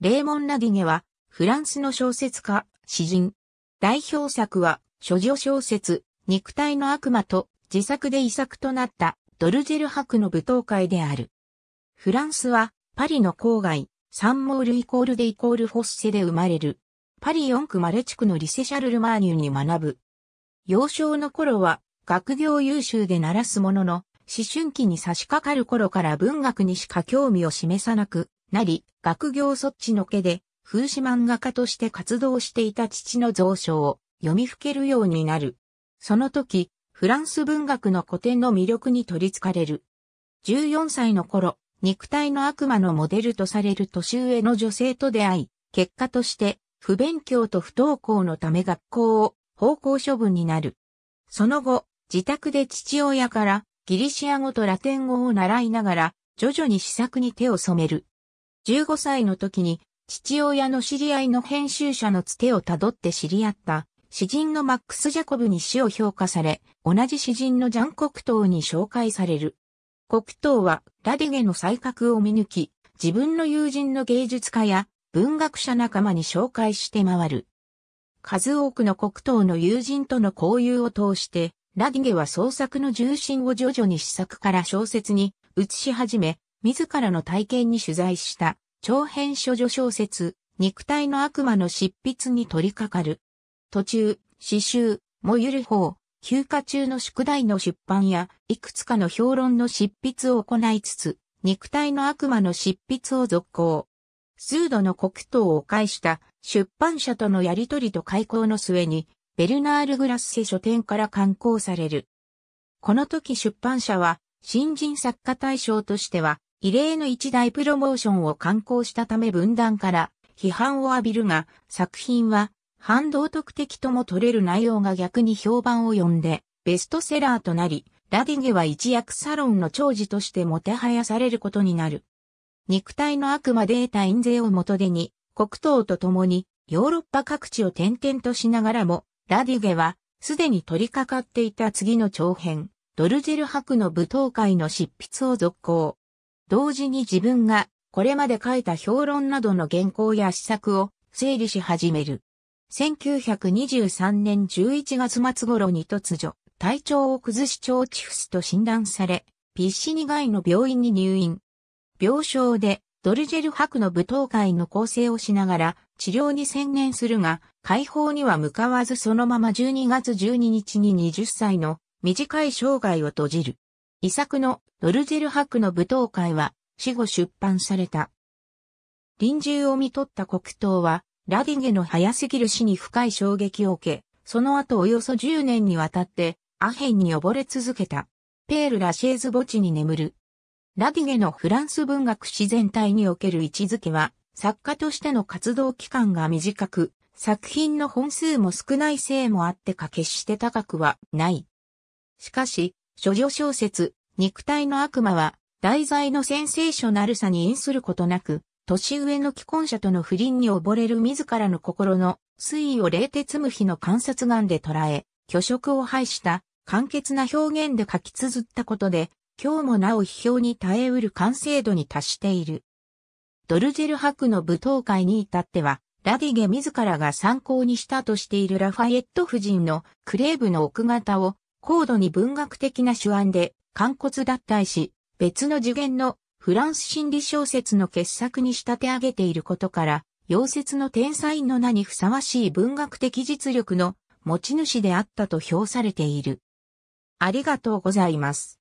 レーモン・ラディゲは、フランスの小説家、詩人。代表作は、諸女小説、肉体の悪魔と、自作で遺作となった、ドルジェル博の舞踏会である。フランスは、パリの郊外、サンモールイコールデイコールフォッセで生まれる。パリ四区マレ地区のリセシャルルマーニュに学ぶ。幼少の頃は、学業優秀で鳴らすものの、思春期に差し掛かる頃から文学にしか興味を示さなく、なり、学業そっちのけで、風刺漫画家として活動していた父の蔵書を読みふけるようになる。その時、フランス文学の古典の魅力に取りつかれる。14歳の頃、肉体の悪魔のモデルとされる年上の女性と出会い、結果として不勉強と不登校のため学校を方向処分になる。その後、自宅で父親からギリシア語とラテン語を習いながら、徐々に試作に手を染める。15歳の時に父親の知り合いの編集者のつてをたどって知り合った詩人のマックス・ジャコブに死を評価され、同じ詩人のジャン・コクトーに紹介される。コクトーはラディゲの才覚を見抜き、自分の友人の芸術家や文学者仲間に紹介して回る。数多くのコクトーの友人との交友を通して、ラディゲは創作の重心を徐々に試作から小説に移し始め、自らの体験に取材した長編処女小説、肉体の悪魔の執筆に取り掛かる。途中、詩集、もゆる法、休暇中の宿題の出版や、いくつかの評論の執筆を行いつつ、肉体の悪魔の執筆を続行。数度の国党を介した出版社とのやりとりと開口の末に、ベルナール・グラッセ書店から刊行される。この時出版社は、新人作家大賞としては、異例の一大プロモーションを刊行したため分断から批判を浴びるが、作品は反道徳的とも取れる内容が逆に評判を呼んで、ベストセラーとなり、ラディゲは一躍サロンの長寿としてもてはやされることになる。肉体の悪魔で得た印税を元手に、黒糖と共にヨーロッパ各地を転々としながらも、ラディゲはすでに取り掛かっていた次の長編、ドルジェル博の舞踏会の執筆を続行。同時に自分がこれまで書いた評論などの原稿や施策を整理し始める。1923年11月末頃に突如、体調を崩し腸チフスと診断され、ピッシニ外の病院に入院。病床でドルジェル博の舞踏会の構成をしながら治療に専念するが、解放には向かわずそのまま12月12日に20歳の短い生涯を閉じる。遺作のドルゼル博の舞踏会は死後出版された。臨終を見取った黒糖は、ラディゲの早すぎる死に深い衝撃を受け、その後およそ10年にわたってアヘンに溺れ続けた。ペール・ラシェーズ墓地に眠る。ラディゲのフランス文学史全体における位置づけは、作家としての活動期間が短く、作品の本数も少ないせいもあってか決して高くはない。しかし、諸女小説、肉体の悪魔は、題材のセンセーショナルさに因することなく、年上の既婚者との不倫に溺れる自らの心の推移を冷徹無比の観察眼で捉え、虚飾を排した簡潔な表現で書き綴ったことで、今日もなお批評に耐えうる完成度に達している。ドルジェル博の舞踏会に至っては、ラディゲ自らが参考にしたとしているラファエット夫人のクレーブの奥方を高度に文学的な手腕で肝骨脱退し、別の次元のフランス心理小説の傑作に仕立て上げていることから、溶接の天才の名にふさわしい文学的実力の持ち主であったと評されている。ありがとうございます。